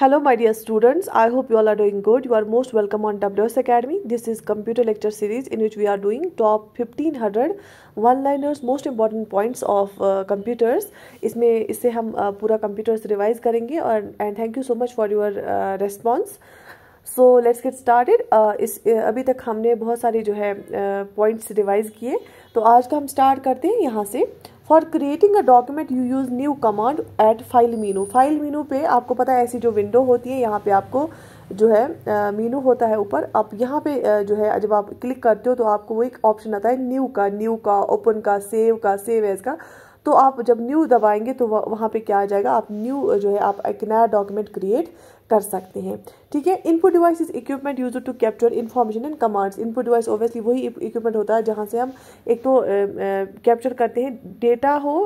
Hello my dear students, I hope you all are doing good. You are most welcome on WS Academy. This is computer lecture series in which we are doing top 1500 one-liners most important points of computers. इसमें इससे हम पूरा computers revise करेंगे और and thank you so much for your response. So let's get started इस अभी तक हमने बहुत सारे जो है पॉइंट्स रिवाइज किए तो आज का हम स्टार्ट करते हैं यहाँ से for creating a document you use new command at file menu file menu पे आपको पता है ऐसी जो विंडो होती है यहाँ पे आपको जो है मीनू होता है ऊपर आप यहाँ पे जो है जब आप क्लिक करते हो तो आपको वो एक ऑप्शन आता है न्यू का न्यू का ओपन का सेव का सेव एज का तो आप जब न्यू दबाएंगे तो वह, वहाँ पे क्या आ जाएगा आप न्यू जो है आप एक नया डॉक्यूमेंट क्रिएट कर सकते हैं ठीक है input device is equipment used to capture information and commands input device obviously वही इक्विपमेंट होता है जहाँ से हम एक तो कैप्चर करते हैं डेटा हो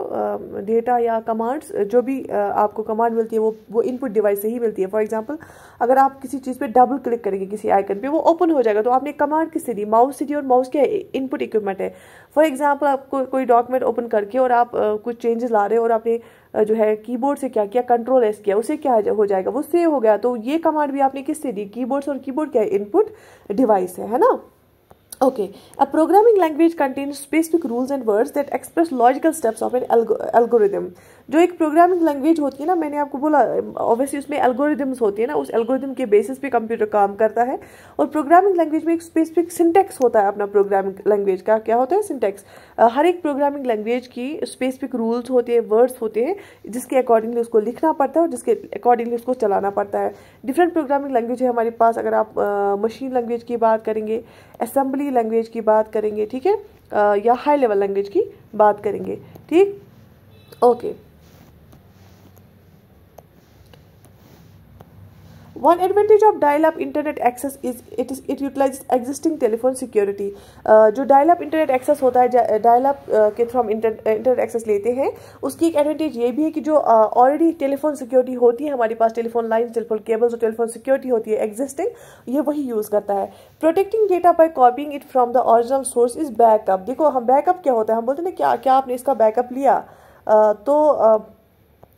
डेटा या कमांड्स जो भी आपको कमांड मिलती है वो वो इनपुट डिवाइस से ही मिलती है फॉर एग्जाम्पल अगर आप किसी चीज़ पर डबल क्लिक करेंगे किसी आइकन पर वो ओपन हो जाएगा तो आपने कमांड किससे दी माउस से दी और माउस क्या इनपुट इक्विपमेंट है फॉर एग्जाम्पल आपको कोई डॉक्यूमेंट ओपन करके और आप कुछ चेंजेस ला रहे हो और आपने जो है कीबोर्ड से क्या किया कंट्रोल एस किया उसे क्या हो जाएगा वो सेव हो गया तो ये कमांड भी आपने किससे दी कीबोर्ड्स और कीबोर्ड क्या इनपुट डिवाइस है है ना okay a programming language contains specific rules and words that express logical steps of an algorithm जो एक प्रोग्रामिंग लैंग्वेज होती है ना मैंने आपको बोला ऑब्वियसली उसमें एल्गोरिदम्स होती है ना उस एल्गोरिदम के बेसिस पे कंप्यूटर काम करता है और प्रोग्रामिंग लैंग्वेज में एक स्पेसिफिक सिंटेक्स होता है अपना प्रोग्रामिंग लैंग्वेज का क्या होता है सिंटेक्स हर एक प्रोग्रामिंग लैंग्वेज की स्पेसिफिक रूल्स होते हैं वर्ड्स होते हैं जिसके अकॉर्डिंगली उसको लिखना पड़ता है और जिसके अकॉर्डिंगली उसको चलाना पड़ता है डिफरेंट प्रोग्रामिंग लैंग्वेज है हमारे पास अगर आप मशीन लैंग्वेज की बात करेंगे असेंबली लैंग्वेज की बात करेंगे ठीक है या हाई लेवल लैंग्वेज की बात करेंगे ठीक okay one advantage of dial-up internet access is it is it utilizes existing telephone security. Uh, जो dial-up internet access होता है dial-up uh, के थ्रू हम इंटरनेट एक्सेस लेते हैं उसकी एक एडवांटेज ये भी है कि जो ऑलरेडी टेलीफोन सिक्योरिटी होती है हमारे पास टेलीफोन लाइन टेलीफोन केबल्स और टेलीफोन सिक्योरिटी होती है एग्जिस्टिंग ये वही यूज़ करता है protecting data by copying it from the original source is backup देखो हम बैकअप क्या होता है हम बोलते हैं ना क्या क्या आपने इसका बैकअप लिया uh, तो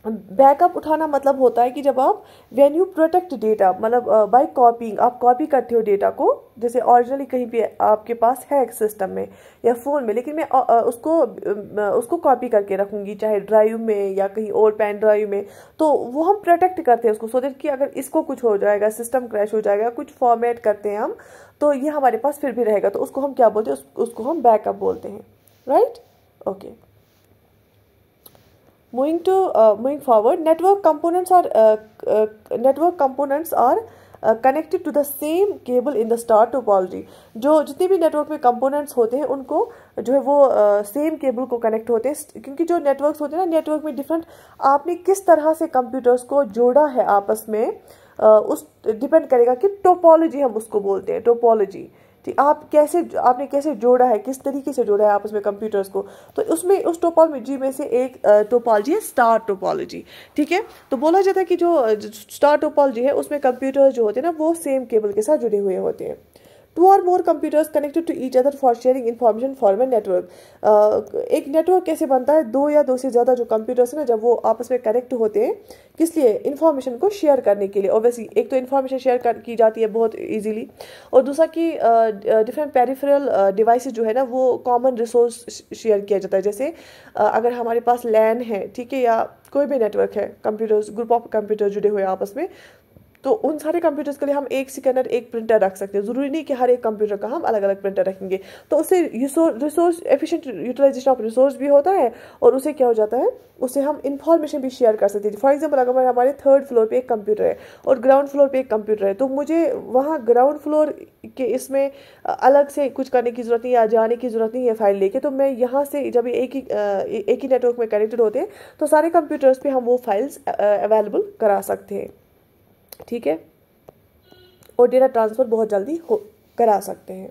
बैकअप उठाना मतलब होता है कि जब आप वैन यू प्रोटेक्ट डेटा मतलब बाय कॉपिंग आप कॉपी करते हो डेटा को जैसे ऑरिजिनली कहीं भी आपके पास है सिस्टम में या फ़ोन में लेकिन मैं उसको उसको कॉपी करके रखूँगी चाहे ड्राइव में या कहीं और पेन ड्राइव में तो वो हम प्रोटेक्ट करते हैं उसको सो देट कि अगर इसको कुछ हो जाएगा सिस्टम क्रैश हो जाएगा कुछ फॉर्मेट करते हैं हम तो ये हमारे पास फिर भी रहेगा तो उसको हम क्या बोलते हैं उसको हम बैकअप बोलते हैं right okay moving to uh, moving forward network components are uh, uh, network components are connected to the same cable in the star topology जो जितने भी नेटवर्क में कंपोनेंट्स होते हैं उनको जो है वो सेम uh, केबल को कनेक्ट होते हैं क्योंकि जो नेटवर्क्स होते हैं ना नेटवर्क में डिफरेंट आपने किस तरह से कंप्यूटर्स को जोड़ा है आपस में uh, उस डिपेंड करेगा कि टोपोलॉजी हम उसको बोलते हैं टोपोलॉजी कि आप कैसे आपने कैसे जोड़ा है किस तरीके से जोड़ा है आपस में कंप्यूटर्स को तो उसमें उस टोपोलॉजी में से एक टोपोलॉजी है स्टार टोपोलॉजी ठीक है तो बोला जाता है कि जो स्टार टोपोलॉजी है उसमें कंप्यूटर जो होते हैं ना वो सेम केबल के साथ जुड़े हुए होते हैं टू और more computers connected to each other for sharing information form a network एक नेटवर्क कैसे बनता है दो या दो से ज़्यादा जो कंप्यूटर्स हैं ना जब वो आपस में कनेक्ट होते हैं किस लिए इन्फॉर्मेशन को शेयर करने के लिए ओबियसली एक तो इन्फॉर्मेशन शेयर की जाती है बहुत ईजिली और दूसरा कि डिफरेंट पेरिफेरल डिवाइस जो है ना वो कॉमन रिसोर्स शेयर किया जाता है जैसे uh, अगर हमारे पास लैन है ठीक है या कोई भी नेटवर्क है कंप्यूटर्स ग्रुप ऑफ कंप्यूटर जुड़े हुए आपस में तो उन सारे कंप्यूटर्स के लिए हम एक स्कैनर एक प्रिंटर रख सकते हैं ज़रूरी नहीं कि हर एक कंप्यूटर का हम अलग अलग प्रिंटर रखेंगे तो उससे resource efficient utilization of resource भी होता है और उसे क्या हो जाता है उसे हम इन्फॉर्मेशन भी शेयर कर सकते हैं फॉर एग्जाम्पल अगर हमारे थर्ड फ्लोर पर एक कंप्यूटर है और ग्राउंड फ्लोर पर एक कंप्यूटर है तो मुझे वहाँ ग्राउंड फ्लोर के इसमें अलग से कुछ करने की ज़रूरत नहीं है जाने की ज़रूरत नहीं है फाइल लेके तो मैं यहाँ से जब एक ही एक ही नेटवर्क में कनेक्टेड होते हैं तो सारे कंप्यूटर्स पर हम वो फाइल्स अवेलेबल करा सकते हैं ठीक है और डेटा ट्रांसफ़र बहुत जल्दी हो करा सकते हैं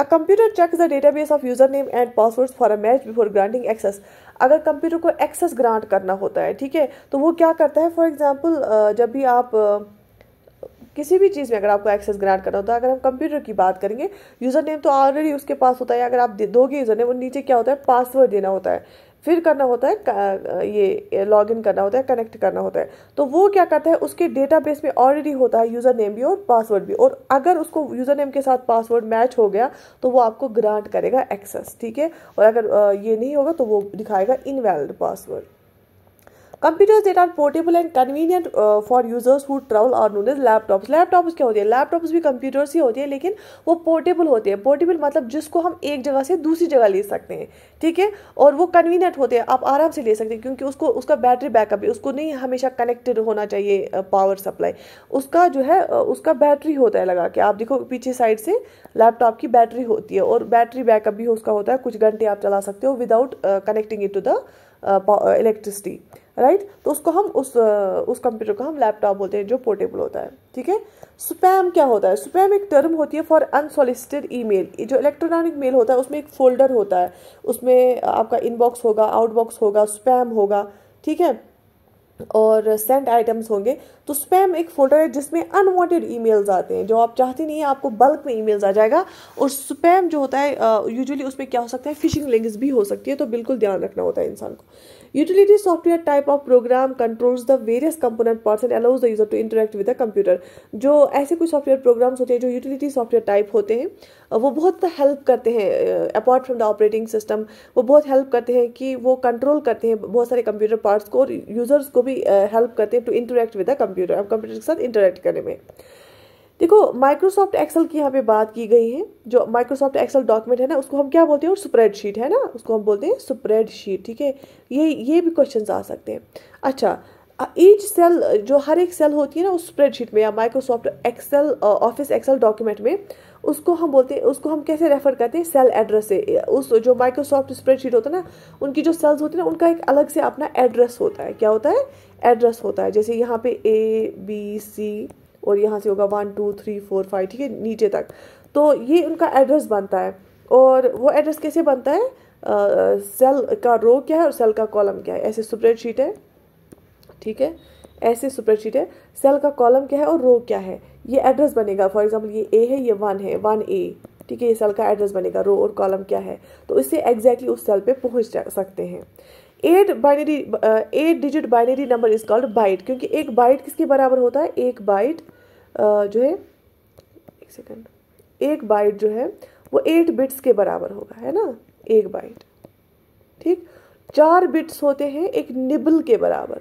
a computer check the data base of user name and passwords for a match before granting access अगर कंप्यूटर को एक्सेस ग्रांट करना होता है ठीक है तो वो क्या करता है फॉर एग्जाम्पल जब भी आप किसी भी चीज़ में अगर आपको एक्सेस ग्रांट करना होता है अगर हम कंप्यूटर की बात करेंगे यूज़र नेम तो ऑलरेडी उसके पास होता है अगर आप दोगे यूज़र नेम वो नीचे क्या होता है पासवर्ड देना होता है फिर करना होता है ये लॉग इन करना होता है कनेक्ट करना होता है तो वो क्या करता है उसके डेटाबेस में ऑलरेडी होता है यूज़र नेम भी और पासवर्ड भी और अगर उसको यूज़र नेम के साथ पासवर्ड मैच हो गया तो वो आपको ग्रांट करेगा एक्सेस ठीक है और अगर ये नहीं होगा तो वो दिखाएगा invalid password computers that are portable and convenient for users who travel और नोन इज लैपटॉप्स लैपटॉप्स क्या होते हैं लैपटॉप्स भी कंप्यूटर्स ही होते हैं लेकिन वो पोर्टेबल होते हैं पोर्टेबल मतलब जिसको हम एक जगह से दूसरी जगह ले सकते हैं ठीक है और वो कन्वीनियंट होते हैं आप आराम से ले सकते हैं क्योंकि उसको उसका बैटरी बैकअप है उसको नहीं हमेशा कनेक्टेड होना चाहिए पावर uh, सप्लाई उसका जो है uh, उसका बैटरी होता है लगा के आप देखो पीछे साइड से लैपटॉप की बैटरी होती है और बैटरी बैकअप भी उसका होता है कुछ घंटे आप चला सकते हो without connecting it to the electricity right तो उसको हम उस उस कंप्यूटर को हम लैपटॉप बोलते हैं जो पोर्टेबल होता है ठीक है स्पैम क्या होता है स्पैम एक टर्म होती है फॉर अनसॉलिसिटेड ईमेल जो इलेक्ट्रॉनिक मेल होता है उसमें एक फोल्डर होता है उसमें आपका इनबॉक्स होगा आउटबॉक्स होगा स्पैम होगा ठीक है और सेंट आइटम्स होंगे तो स्पैम एक फोल्डर है जिसमें अनवांटेड ईमेल्स आते हैं जो आप चाहते नहीं है आपको बल्क में ईमेल्स आ जाएगा और स्पैम जो होता है यूजुअली उसमें क्या हो सकता है फिशिंग लिंक्स भी हो सकती है तो बिल्कुल ध्यान रखना होता है इंसान को Utility software type of program controls the various component parts and allows the user to interact with the computer. जो ऐसे कुछ software programs होते हैं जो utility software type होते हैं वो बहुत help करते हैं apart from the operating system वो बहुत help करते हैं कि वो control करते हैं बहुत सारे computer parts को और users को भी help करते हैं to interact with the computer अब computer के साथ interact करने में देखो माइक्रोसॉफ्ट एक्सेल की यहाँ पे बात की गई है जो माइक्रोसॉफ्ट एक्सेल डॉक्यूमेंट है ना उसको हम क्या बोलते हैं और स्प्रेड शीट है ना उसको हम बोलते हैं स्प्रेड शीट ठीक है ये ये भी क्वेश्चन आ सकते हैं अच्छा ईच सेल जो हर एक सेल होती है ना उस स्प्रेड शीट में या Microsoft Excel office Excel document में उसको हम बोलते हैं उसको हम कैसे रेफर करते हैं सेल एड्रेस से उस जो माइक्रोसॉफ्ट स्प्रेडशीट होता है ना उनकी जो सेल्स होती है ना उनका एक अलग से अपना एड्रेस होता है क्या होता है एड्रेस होता है जैसे यहाँ पे ए बी सी और यहाँ से होगा one two three four five ठीक है नीचे तक तो ये उनका एड्रेस बनता है और वो एड्रेस कैसे बनता है आ, सेल का रो क्या है और सेल का कॉलम क्या है ऐसे स्प्रेडशीट है ठीक है ऐसे स्प्रेडशीट है सेल का कॉलम क्या है और रो क्या है ये एड्रेस बनेगा फॉर एग्जाम्पल ये ए है ये वन है वन ए ठीक है ये सेल का एड्रेस बनेगा रो और कॉलम क्या है तो इससे एग्जैक्टली exactly उस सेल पे पहुंच सकते हैं eight binary eight digit binary number is called byte क्योंकि एक बाइट किसके बराबर होता है एक बाइट uh, जो है एक सेकेंड एक बाइट जो है वो एट बिट्स के बराबर होगा है ना एक बाइट ठीक चार बिट्स होते हैं एक निबल के बराबर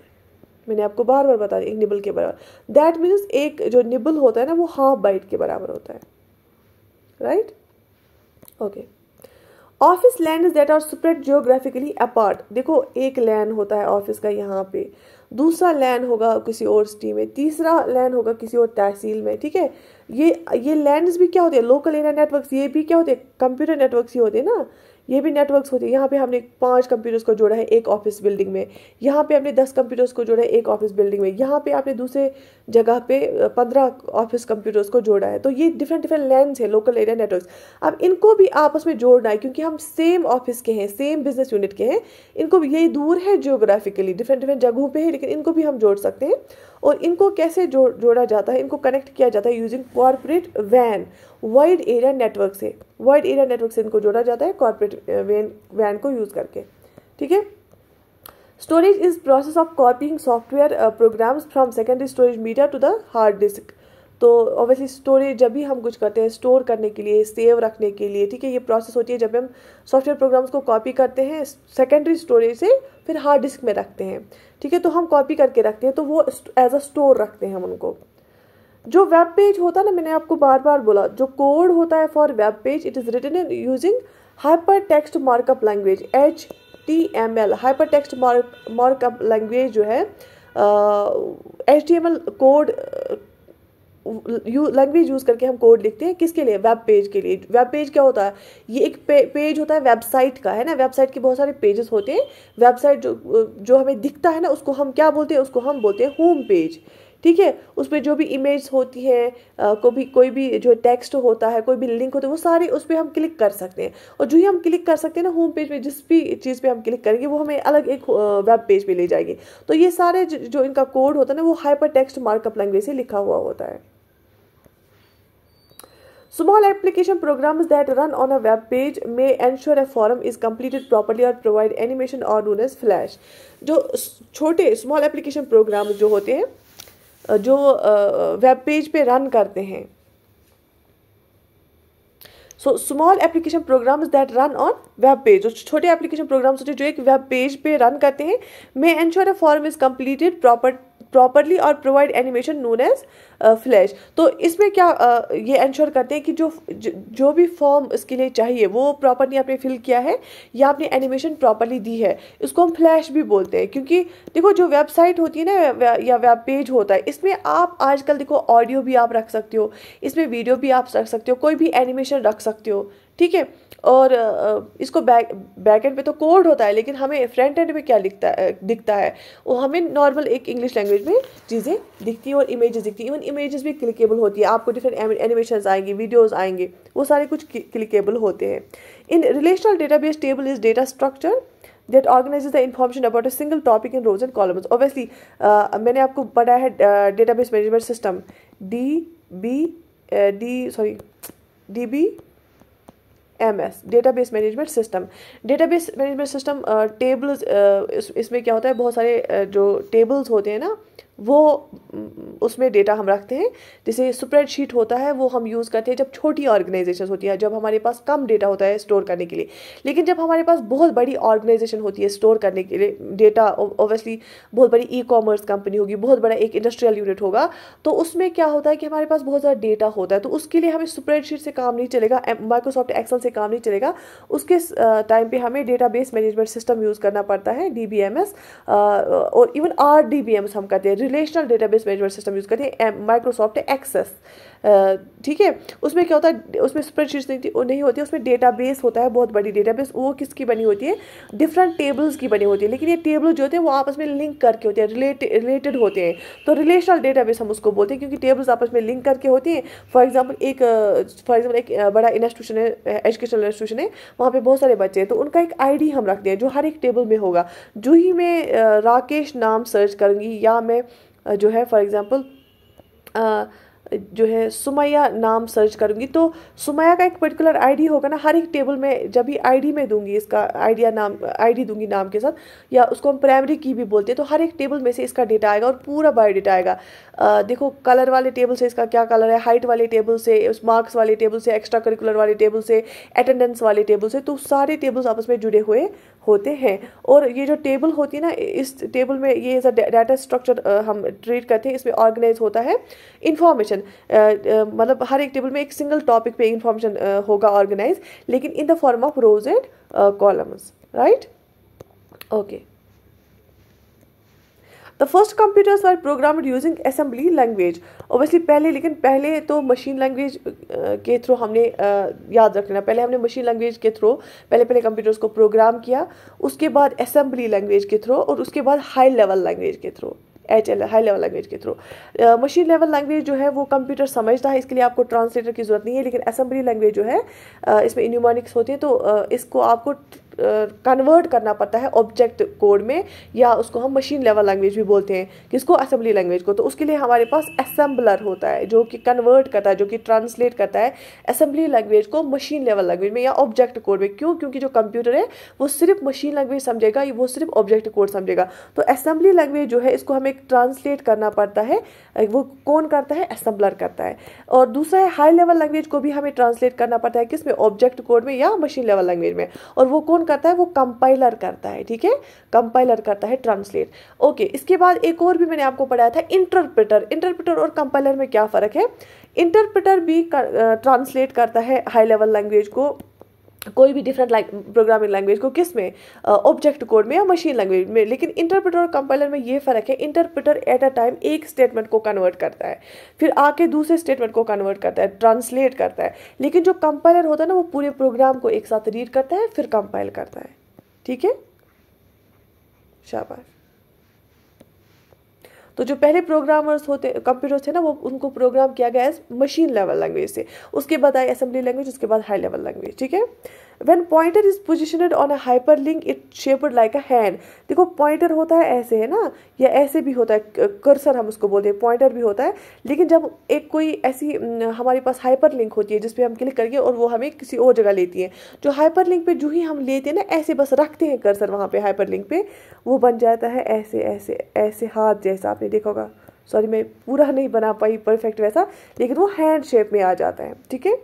मैंने आपको बार बार बता दिया एक निबल के बराबर दैट मीन्स एक जो निबल होता है ना वो हाफ बाइट के बराबर होता है right right? Okay okay. Office LAN that are spread geographically apart देखो एक लैंड होता है ऑफिस का यहाँ पे दूसरा लैंड होगा किसी और सिटी में तीसरा लैंड होगा किसी और तहसील में ठीक है ये ये लैंड भी क्या होते हैं लोकल एरिया नेटवर्क ये भी क्या होते हैं कंप्यूटर नेटवर्क ही होते हैं ना ये भी नेटवर्क्स होते हैं यहाँ पे हमने पांच कंप्यूटर्स को जोड़ा है एक ऑफिस बिल्डिंग में यहाँ पे हमने दस कंप्यूटर्स को जोड़ा है एक ऑफिस बिल्डिंग में यहाँ पे आपने दूसरे जगह पे पंद्रह ऑफिस कंप्यूटर्स को जोड़ा है तो ये डिफरेंट डिफरेंट लैंड है लोकल एरिया नेटवर्क अब इनको भी आपस में जोड़ना है क्योंकि हम सेम ऑफिस के हैं सेम बिजनेस यूनिट के हैं इनको ये दूर है जियोग्राफिकली डिफरेंट डिफरेंट जगहों पर है लेकिन इनको भी हम जोड़ सकते हैं और इनको कैसे जो, जोड़ा जाता है इनको कनेक्ट किया जाता है using corporate van wide area network से वाइड एरिया नेटवर्क से इनको जोड़ा जाता है कॉरपोरेट वैन वैन को यूज़ करके ठीक है storage is process of कॉपिंग software programmes from secondary storage media to the hard disk तो ऑब्वियसली स्टोरेज जब भी हम कुछ करते हैं स्टोर करने के लिए सेव रखने के लिए ठीक है ये प्रोसेस होती है जब हम सॉफ्टवेयर प्रोग्राम्स को कॉपी करते हैं सेकेंडरी स्टोरेज से फिर हार्ड डिस्क में रखते हैं ठीक है तो हम कॉपी करके रखते हैं तो वो एज अ स्टोर रखते हैं हम उनको जो वेब पेज होता है ना मैंने आपको बार बार बोला जो कोड होता है for web page it is written in using hypertext markup language H T M L hypertext markup language जो है H T M L code you language use करके हम कोड लिखते हैं किसके लिए वेब पेज के लिए वेब पेज क्या होता है ये एक पे, पेज होता है वेबसाइट का है ना वेबसाइट के बहुत सारे पेजेस होते हैं वेबसाइट जो जो हमें दिखता है ना उसको हम क्या बोलते हैं उसको हम बोलते हैं होम पेज ठीक है उस पर जो भी इमेज होती है कोई भी कोई भी जो टेक्स्ट होता है कोई भी लिंक होता है वो सारे उस पर हम क्लिक कर सकते हैं और जो ही हम क्लिक कर सकते हैं ना होम पेज पे जिस भी चीज़ पे हम क्लिक करेंगे वो हमें अलग एक वेब पेज पे ले जाएगी तो ये सारे जो इनका कोड होता है ना वो हाइपर टेक्स्ट मार्कअप लैंग्वेज से लिखा हुआ होता है Small application programs that run on a web page may ensure a form is completed properly or provide animation or known as flash. जो छोटे small application programs जो होते हैं जो web page पे run करते हैं so small application programs that run on web page जो छोटे एप्लीकेशन प्रोग्राम्स होते हैं जो एक वेब पेज पे रन करते हैं may ensure a form is completed proper properly और provide animation known as flash तो इसमें क्या uh, ये इंश्योर करते हैं कि जो जो भी फॉर्म इसके लिए चाहिए वो प्रॉपरली आपने फिल किया है या आपने एनिमेशन प्रॉपरली दी है इसको हम फ्लैश भी बोलते हैं क्योंकि देखो जो वेबसाइट होती है ना या वेब पेज होता है इसमें आप आजकल देखो ऑडियो भी आप रख सकते हो इसमें वीडियो भी आप रख सकते हो कोई भी एनिमेशन रख सकते हो ठीक है और इसको बैक बैक एंड पे तो कोड होता है लेकिन हमें फ्रंट एंड में क्या लिखता है दिखता है वो हमें नॉर्मल एक इंग्लिश लैंग्वेज में चीज़ें दिखती हैं और इमेजेस दिखती हैं इवन इमेजेस भी क्लिकेबल होती है आपको डिफरेंट एनिमेशन आएंगे वीडियोज़ आएंगे वो सारे कुछ क्लिकेबल होते हैं in relational data base table is data structure that organize the information about a single topic in rows and columns obviously मैंने आपको पढ़ा है data management system D B D sorry D B M S data base management system data base management system tables इसमें क्या होता है बहुत सारे uh, जो टेबल्स होते हैं ना वो उसमें डेटा हम रखते हैं जैसे स्प्रेड शीट होता है वो हम यूज़ करते हैं जब छोटी ऑर्गेनाइजेशन होती है जब हमारे पास कम डेटा होता है स्टोर करने के लिए लेकिन जब हमारे पास बहुत बड़ी ऑर्गेनाइजेशन होती है स्टोर करने के लिए डेटा ओबियसली बहुत बड़ी ई कॉमर्स कंपनी होगी बहुत बड़ा एक इंडस्ट्रियल यूनिट होगा तो उसमें क्या होता है कि हमारे पास बहुत ज़्यादा डेटा होता है तो उसके लिए हमें स्प्रेड शीट से काम नहीं चलेगा माइक्रोसॉफ्ट एक्सल से काम नहीं चलेगा उसके टाइम पर हमें डेटा मैनेजमेंट सिस्टम यूज़ करना पड़ता है डी और इवन आर हम करते हैं relational database management system use करती है माइक्रोसॉफ्ट एक्सेस ठीक है उसमें क्या होता है उसमें स्प्रेडशीट्स नहीं नहीं होती उसमें डेटाबेस होता है बहुत बड़ी डेटाबेस वो किसकी बनी होती है डिफरेंट टेबल्स की बनी होती है लेकिन ये टेबल जो होते हैं वो आपस में लिंक करके होते हैं रिलेटेड रिलेटेड होते हैं तो रिलेशनल डेटाबेस हम उसको बोलते हैं क्योंकि टेबल्स आपस में लिंक करके होती हैं फॉर एग्जाम्पल एक फॉर एग्जाम्पल एक बड़ा इंस्टीट्यूशन है एजुकेशनल इंस्टीट्यूशन है वहाँ पर बहुत सारे बच्चे हैं तो उनका एक आई हम रखते हैं जो हर एक टेबल में होगा जो ही मैं राकेश नाम सर्च करूँगी या मैं जो है फॉर एग्ज़ाम्पल जो है सुमैया नाम सर्च करूँगी तो सुमैया का एक पर्टिकुलर आईडी होगा ना हर एक टेबल में जब भी आईडी में दूंगी इसका आइडिया नाम आईडी दूंगी नाम के साथ या उसको हम प्राइमरी की भी बोलते हैं तो हर एक टेबल में से इसका डेटा आएगा और पूरा बायोडेटा आएगा आ, देखो कलर वाले टेबल से इसका क्या कलर है हाइट वाले टेबल से उस मार्क्स वाले टेबल से एक्स्ट्रा करिकुलर वाले टेबल से अटेंडेंस वाले टेबल से तो सारे टेबल्स आपस में जुड़े हुए होते हैं और ये जो टेबल होती है ना इस टेबल में ये एज डाटा स्ट्रक्चर हम ट्रीट करते हैं इसमें ऑर्गेनाइज होता है इन्फॉर्मेशन मतलब हर एक टेबल में एक सिंगल टॉपिक पे इन्फॉर्मेशन होगा ऑर्गेनाइज लेकिन in the form of rows and columns right okay the first computers are program using assembly language obviously पहले लेकिन पहले तो मशीन लैंग्वेज के थ्रू हमने याद रख लेना पहले हमने मशीन लैंग्वेज के थ्रू पहले पहले कंप्यूटर्स को प्रोग्राम किया उसके बाद असम्बली लैंग्वेज के थ्रू और उसके बाद हाई लेवल लैंग्वेज के through H L high level language के थ्रू मशीन लेवल लैंग्वेज जो है वो कंप्यूटर समझता है इसके लिए आपको ट्रांसलेटर की ज़रूरत नहीं है लेकिन असम्बली लैंग्वेज जो है uh, इसमें इन्यूमानिक्स होती है तो uh, इसको आपको कन्वर्ट करना पड़ता है ऑब्जेक्ट कोड में या उसको हम मशीन लेवल लैंग्वेज भी बोलते हैं किसको असेंबली लैंग्वेज को तो उसके लिए हमारे पास असेंबलर होता है जो कि कन्वर्ट करता है जो कि ट्रांसलेट करता है असेंबली लैंग्वेज को मशीन लेवल लैंग्वेज में या ऑब्जेक्ट कोड में क्यों क्योंकि जो कंप्यूटर है वो सिर्फ मशीन लैंग्वेज समझेगा वो सिर्फ ऑब्जेक्ट कोड समझेगा तो असेंबली लैंग्वेज जो है इसको हमें ट्रांसलेट करना पड़ता है वो कौन करता है असेंबलर करता है और दूसरा है हाई लेवल लैंग्वेज को भी हमें ट्रांसलेट करना पड़ता है किस में ऑब्जेक्ट कोड में या मशीन लेवल लैंग्वेज में और वो कौन करता है वो कंपाइलर करता है ठीक है कंपाइलर करता है ट्रांसलेट ओके इसके बाद एक और भी मैंने आपको पढ़ाया था इंटरप्रेटर इंटरप्रेटर और कंपाइलर में क्या फ़र्क है इंटरप्रेटर भी ट्रांसलेट करता है हाई लेवल लैंग्वेज को कोई भी डिफरेंट प्रोग्रामिंग लैंग्वेज को किस में ऑब्जेक्ट कोड में या मशीन लैंग्वेज में लेकिन इंटरप्रेटर और कंपाइलर में ये फ़र्क है इंटरप्रेटर एट अ टाइम एक स्टेटमेंट को कन्वर्ट करता है फिर आके दूसरे स्टेटमेंट को कन्वर्ट करता है ट्रांसलेट करता है लेकिन जो कंपाइलर होता है ना वो पूरे प्रोग्राम को एक साथ रीड करता है फिर कंपाइल करता है ठीक है शाबाश तो जो पहले प्रोग्रामर्स होते कंप्यूटर्स थे ना वो उनको प्रोग्राम किया गया एज मशीन लेवल लैंग्वेज से उसके बाद आई असेंबली लैंग्वेज उसके बाद हाई लेवल लैंग्वेज ठीक है when pointer is positioned on a hyperlink it shaped like a hand देखो पॉइंटर होता है ऐसे है ना या ऐसे भी होता है कर्सर हम उसको बोलते हैं पॉइंटर भी होता है लेकिन जब एक कोई ऐसी हमारे पास हाइपर लिंक होती है जिसपे हम क्लिक करके और वो हमें किसी और जगह लेती है जो हाइपर लिंक पर जो ही हम लेते हैं ना ऐसे बस रखते हैं कर्सर वहाँ पर हाइपर लिंक पर वो बन जाता है ऐसे ऐसे ऐसे हाथ जैसा आपने देखा होगा सॉरी मैं पूरा नहीं बना पाई परफेक्ट वैसा लेकिन वो हैंड शेप में आ जाता है ठीक है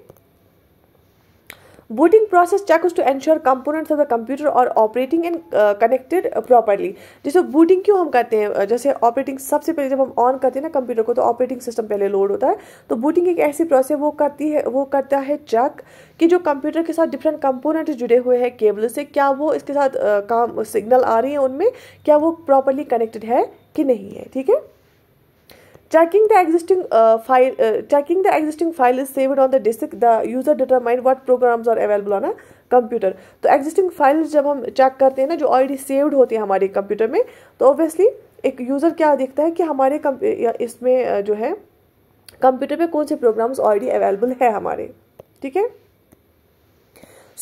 बूटिंग प्रोसेस चेक उस to ensure components of the computer और ऑपरेटिंग एंड कनेक्टेड प्रॉपरली जैसे बूटिंग क्यों हम करते हैं uh, जैसे ऑपरेटिंग सबसे पहले जब हम ऑन करते हैं ना कंप्यूटर को तो ऑपरेटिंग सिस्टम पहले लोड होता है तो बूटिंग एक ऐसी प्रोसेस वो करती है वो करता है चेक कि जो कंप्यूटर के साथ डिफरेंट कंपोनेंट जुड़े हुए हैं केबल से क्या वो इसके साथ uh, काम सिग्नल आ रही है उनमें क्या वो प्रॉपरली कनेक्टेड है कि नहीं है ठीक है Checking the existing uh, file, uh, checking the existing file is saved on the disk. The user determine what programs are available on a computer. तो existing files जब हम check करते हैं ना जो already saved होती है हमारे computer में तो obviously एक user क्या देखता है कि हमारे इसमें जो है कंप्यूटर पे कौन से प्रोग्राम्स ऑलरेडी अवेलेबल है हमारे ठीक है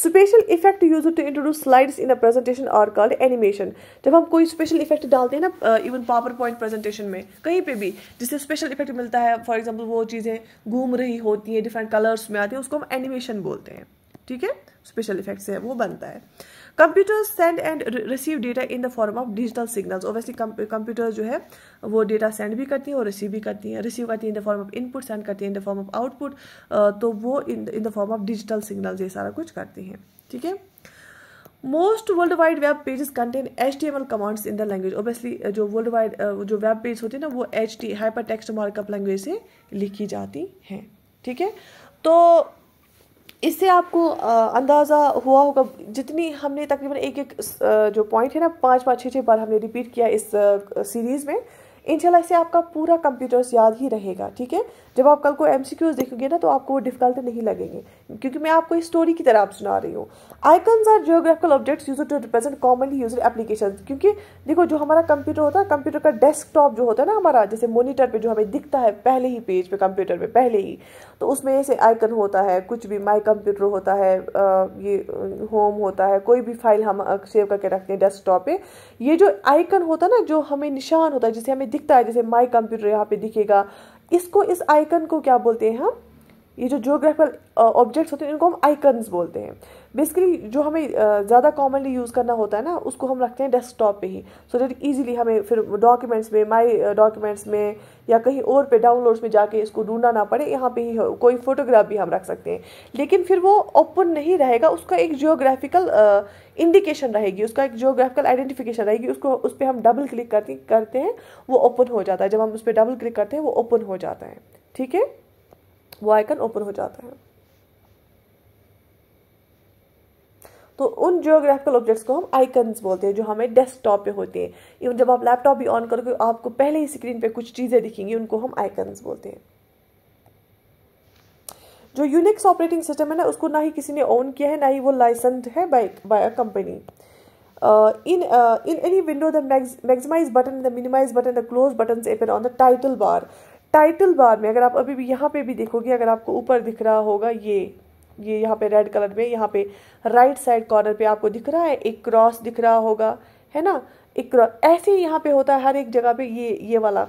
special effect use to introduce slides in a presentation are called animation जब हम कोई स्पेशल इफेक्ट डालते हैं ना इवन पावर पॉइंट प्रेजेंटेशन में कहीं पे भी जिससे स्पेशल इफेक्ट मिलता है फॉर एग्जाम्पल वो चीज़ें घूम रही होती हैं डिफरेंट कलर्स में आती हैं उसको हम एनिमेशन बोलते हैं ठीक है स्पेशल इफेक्ट से वो बनता है computers send and receive data in the form of digital signals obviously computers जो है वो डेटा सेंड भी करती हैं और रिसीव भी करती हैं रिसीव करती हैं in the form of input send करती हैं in the form of output तो वो in in the form of digital signals ये सारा कुछ करती हैं ठीक है most world wide web pages contain H T M L commands in the language obviously जो वर्ल्ड वाइड जो वेब पेज होती है ना वो H T hypertext markup language से लिखी जाती हैं ठीक है तो इससे आपको अंदाज़ा हुआ होगा जितनी हमने तकरीबन एक एक जो पॉइंट है ना पाँच पाँच छः छः बार हमने रिपीट किया इस सीरीज़ में इनशाला इससे आपका पूरा कंप्यूटर्स याद ही रहेगा ठीक है जब आप कल को एम देखोगे ना तो आपको वो डिफिकल्ट नहीं लगेंगे क्योंकि मैं आपको इस स्टोरी की तरह आप सुना रही हूँ icons are geographical objects use to represent commonly use application क्योंकि देखो जो हमारा कंप्यूटर होता है कंप्यूटर का डेस्कटॉप जो होता है ना हमारा जैसे मोनिटर पर जो हमें दिखता है पहले ही पेज पर कंप्यूटर पर पहले ही तो उसमें ऐसे आइकन होता है कुछ भी माई कंप्यूटर होता है ये होम होता है कोई भी फाइल हम सेव करके रखते हैं डेस्कटॉप पे ये जो आइकन होता है ना जो हमें निशान होता है जिसे हमें दिखता है जैसे माई कंप्यूटर यहाँ पे दिखेगा इसको इस आइकन को क्या बोलते हैं हम ये जो जोग्राफिकल ऑब्जेक्ट्स uh, होते हैं इनको हम आइकन्स बोलते हैं बेसिकली जो हमें uh, ज़्यादा कॉमनली यूज़ करना होता है ना उसको हम रखते हैं डेस्कटॉप पे ही सो दैट इजीली हमें फिर डॉक्यूमेंट्स में माय डॉक्यूमेंट्स uh, में या कहीं और पे डाउनलोड्स में जाके इसको ढूंढना ना पड़े यहाँ पे ही कोई फोटोग्राफ भी हम रख सकते हैं लेकिन फिर वो ओपन नहीं रहेगा उसका एक जियोग्राफिकल इंडिकेशन रहेगी उसका एक जियोग्राफिकल आइडेंटिफिकेशन रहेगी उसको उस पर हम डबल क्लिक करते करते हैं वो ओपन हो जाता है जब हम उस पर डबल क्लिक करते हैं वो ओपन हो जाता है ठीक है वो आइकन ओपन हो जाता है तो उन जियोग्राफिकल ऑब्जेक्ट्स को हम आइकन्स बोलते हैं जो हमें डेस्कटॉप पे होते हैं इवन जब आप लैपटॉप भी ऑन करोगे आपको पहले ही स्क्रीन पे कुछ चीज़ें दिखेंगी उनको हम आइकन्स बोलते हैं जो यूनिक्स ऑपरेटिंग सिस्टम है ना उसको ना ही किसी ने ओन किया है ना ही वो लाइसेंस है by by a company in in any window the the max maximize button the minimize button the close buttons appear on title bar में अगर आप अभी भी यहाँ पे भी देखोगे अगर आपको ऊपर दिख रहा होगा ये ये यहाँ पे रेड कलर में यहाँ पे राइट साइड कॉर्नर पे आपको दिख रहा है एक क्रॉस दिख रहा होगा है ना एक क्रॉस ऐसे ही यहाँ पे होता है हर एक जगह पे ये ये वाला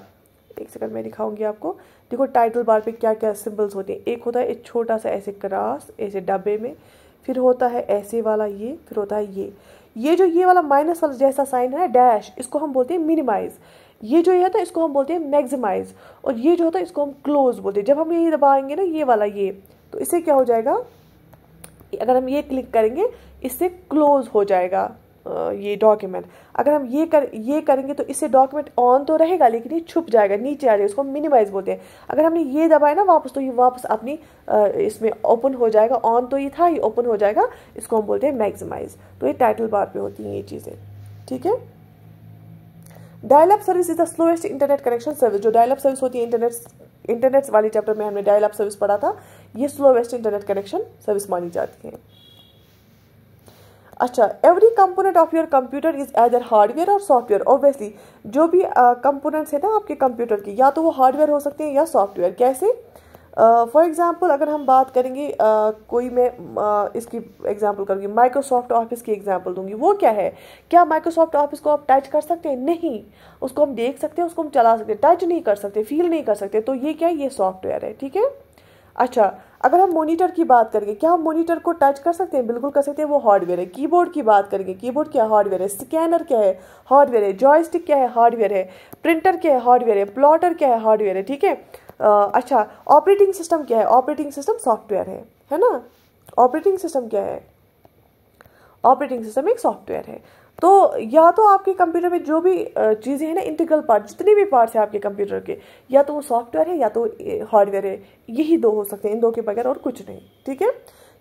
एक सेकंड मैं दिखाऊंगी आपको देखो टाइटल बार पे क्या क्या सिंबल्स होते हैं एक होता है एक छोटा सा ऐसे क्रॉस ऐसे डब्बे में फिर होता है ऐसे वाला ये फिर होता है ये ये जो ये वाला माइनस वाला जैसा साइन है डैश इसको हम बोलते हैं मिनिमाइज़ ये जो है ना इसको हम बोलते हैं मैक्सिमाइज और ये जो होता है इसको हम क्लोज बोलते हैं जब हम ये दबाएंगे ना ये वाला ये तो इससे क्या हो जाएगा अगर हम ये क्लिक करेंगे इससे क्लोज हो जाएगा ये डॉक्यूमेंट अगर हम ये कर ये करेंगे तो इससे डॉक्यूमेंट ऑन तो रहेगा लेकिन ये छुप जाएगा नीचे आ जाएगा इसको मिनिमाइज बोलते हैं अगर हमने ये दबाया ना वापस तो ये वापस अपनी इसमें ओपन हो जाएगा ऑन तो ये था ये ओपन हो जाएगा इसको हम बोलते हैं मैक्सिमाइज तो ये टाइटल बार पे होती हैं ये चीज़ें ठीक है dial up service is the slowest internet connection service जो डायल अप सर्विस होती है इंटरनेट इंटरनेट्स वाले चैप्टर में हमने डायल अप सर्विस पढ़ा था ये स्लोएस्ट इंटरनेट कनेक्शन सर्विस मानी जाती है अच्छा every component of your computer is either hardware और सॉफ्टवेयर ऑब्वियसली जो भी कंपोनेंट्स uh, है ना आपके कंप्यूटर के या तो वो हार्डवेयर हो सकते हैं या सॉफ्टवेयर कैसे फॉर एग्ज़ाम्पल अगर हम बात करेंगे uh, कोई मैं uh, इसकी एग्जाम्पल करूँगी माइक्रोसॉफ्ट ऑफिस की एग्जाम्पल दूंगी वो क्या है क्या माइक्रोसॉफ्ट ऑफिस को आप टच कर सकते हैं नहीं उसको हम देख सकते हैं उसको हम चला सकते हैं टच नहीं कर सकते फील नहीं कर सकते तो ये क्या है ये सॉफ्टवेयर है ठीक है अच्छा अगर हम मोनीटर की बात करेंगे क्या हम मोनीटर को टच कर सकते हैं बिल्कुल कर सकते हैं वो हार्डवेयर है कीबोर्ड की बात करेंगे कीबोर्ड क्या हार्डवेयर है स्कैनर क्या है हार्डवेयर है जॉयस्टिक क्या है हार्डवेयर है प्रिंटर क्या है हार्डवेयर है प्लॉटर क्या है हार्डवेयर है ठीक है अच्छा ऑपरेटिंग सिस्टम क्या है ऑपरेटिंग सिस्टम सॉफ्टवेयर है है ना ऑपरेटिंग सिस्टम क्या है ऑपरेटिंग सिस्टम एक सॉफ्टवेयर है तो या तो आपके कंप्यूटर में जो भी चीज़ें हैं ना इंटीग्रल पार्ट जितने भी पार्ट्स हैं आपके कंप्यूटर के या तो वो सॉफ्टवेयर है या तो हार्डवेयर है यही दो हो सकते हैं इन दो के बगैर और कुछ नहीं ठीक है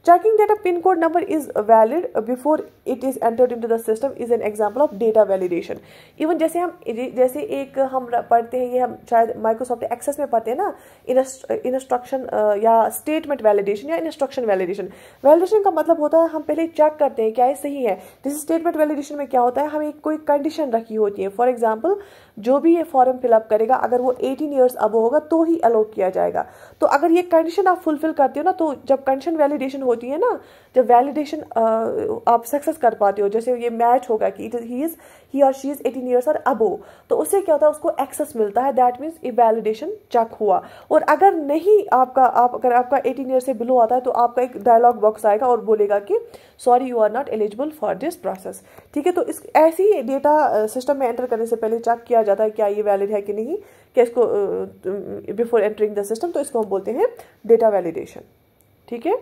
Checking that a PIN code number is valid before it is entered into the system is an example of data validation. Even जैसे हम जैसे एक हम पढ़ते हैं ये हम शायद microsoft access में पढ़ते हैं ना इंस्ट्रक्शन या स्टेटमेंट वैलिडेशन या इंस्ट्रक्शन वैलिडेशन वैलिडेशन का मतलब होता है हम पहले चेक करते हैं क्या ये सही है जैसे स्टेटमेंट वैलिडेशन में क्या होता है हमें कोई कंडीशन रखी होती है फॉर एग्जाम्पल जो भी ये फॉर्म फिलअप करेगा अगर वो एटीन ईयर्स अब होगा तो ही अलाउ किया जाएगा तो अगर ये कंडीशन आप फुलफिल करते हो ना तो जब कंडीशन वैलिडेशन हो होती है ना जब वैलिडेशन आप सक्सेस कर पाते हो जैसे ये मैच होगा कि इट ही इज ही और शी इज एटीन ईयर्स और अबो तो उससे क्या होता है उसको एक्सेस मिलता है दैट मीन्स ये वैलिडेशन चेक हुआ और अगर नहीं आपका आप अगर आपका एटीन ईयर से बिलो आता है तो आपका एक डायलॉग बॉक्स आएगा और बोलेगा कि sorry you are not eligible for this process ठीक है तो इस ऐसी डेटा सिस्टम में एंटर करने से पहले चेक किया जाता है क्या ये वैलिड है कि नहीं क्या इसको बिफोर एंटरिंग द सिस्टम तो इसको हम बोलते हैं डेटा वैलिडेशन ठीक है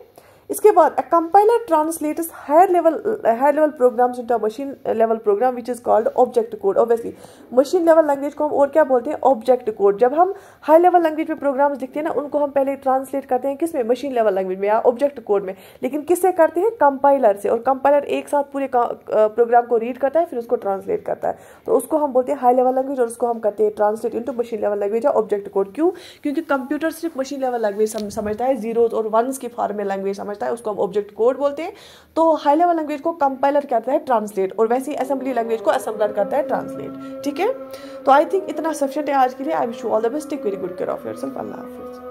इसके बाद a compiler translates higher level higher level programs into machine level program which is called object code obviously machine level language को हम और क्या बोलते हैं ऑब्जेक्ट कोड जब हम हाई लेवल लैंग्वेज में प्रोग्राम्स लिखते हैं ना उनको हम पहले ट्रांसलेट करते हैं किस में मशीन लेवल लैंग्वेज में या ऑब्जेक्ट कोड में लेकिन किससे करते हैं कंपाइलर से और कंपाइलर एक साथ पूरे प्रोग्राम को रीड करता है फिर उसको ट्रांसलेट करता है तो उसको हम बोलते हैं हाई लेवल लैंग्वेज और उसको हम करते हैं translate into machine level language या ऑब्जेक्ट कोड क्यों क्योंकि कंप्यूटर सिर्फ मशीन लेवल लैंग्वेज समझता है जीरोज और वंस की फॉर्म में लैंग्वेज समझता करता है उसको हम ऑब्जेक्ट कोड बोलते हैं तो हाई लेवल लैंग्वेज को कंपाइलर करता है ट्रांसलेट और वैसे ही असेंबली लैंग्वेज को असेंबलर करता है ट्रांसलेट ठीक है तो आई थिंक इतना सफिशेंट है आज के लिए I wish you all the best take very good care of yourself अल्लाह हाफिज़